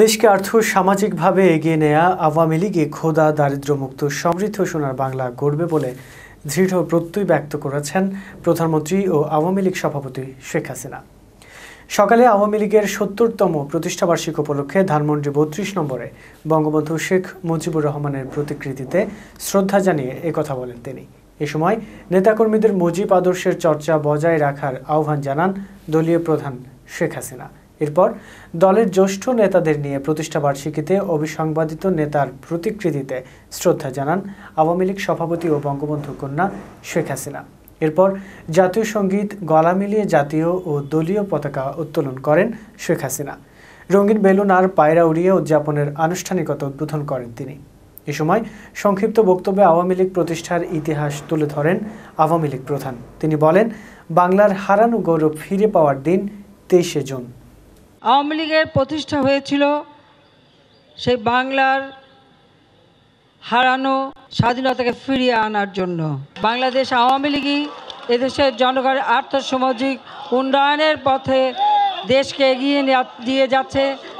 দেশকে আর্থ সামাজিকভাবে এগিয়ে নেয়া আওয়ামী লীগে ক্ষোধা দারিদ্র্যমুক্ত সমৃদ্ধ সোনার বাংলা গড়বে বলে দৃঢ় প্রত্যয় ব্যক্ত করেছেন প্রধানমন্ত্রী ও আওয়ামী লীগ সভাপতি শেখ হাসিনা সকালে আওয়ামী লীগের সত্তরতম প্রতিষ্ঠাবার্ষিক উপলক্ষে ধানমন্ডি বত্রিশ নম্বরে বঙ্গবন্ধু শেখ মুজিবুর রহমানের প্রতিকৃতিতে শ্রদ্ধা জানিয়ে একথা বলেন তিনি এ সময় নেতাকর্মীদের মুজিব আদর্শের চর্চা বজায় রাখার আহ্বান জানান দলীয় প্রধান শেখ হাসিনা এরপর দলের জ্যেষ্ঠ নেতাদের নিয়ে প্রতিষ্ঠাবার্ষিকীতে অবিসংবাদিত নেতার প্রতিকৃতিতে শ্রদ্ধা জানান আওয়ামী লীগ সভাপতি ও বঙ্গবন্ধু কন্যা শেখ হাসিনা এরপর জাতীয় সঙ্গীত গলা মিলিয়ে জাতীয় ও দলীয় পতাকা উত্তোলন করেন শেখ হাসিনা রঙিন বেলুন আর পায়রা উড়িয়ে উদযাপনের আনুষ্ঠানিকতা উদ্বোধন করেন তিনি এ সময় সংক্ষিপ্ত বক্তব্যে আওয়ামী লীগ প্রতিষ্ঠার ইতিহাস তুলে ধরেন আওয়ামী লীগ প্রধান তিনি বলেন বাংলার হারানো গৌরব ফিরে পাওয়ার দিন তেইশে জুন আওয়ামী লীগের প্রতিষ্ঠা হয়েছিল সেই বাংলার হারানো স্বাধীনতাকে ফিরিয়ে আনার জন্য বাংলাদেশ আওয়ামী লীগই এদেশের জনগণের আর্থসামাজিক উন্নয়নের পথে দেশকে এগিয়ে দিয়ে যাচ্ছে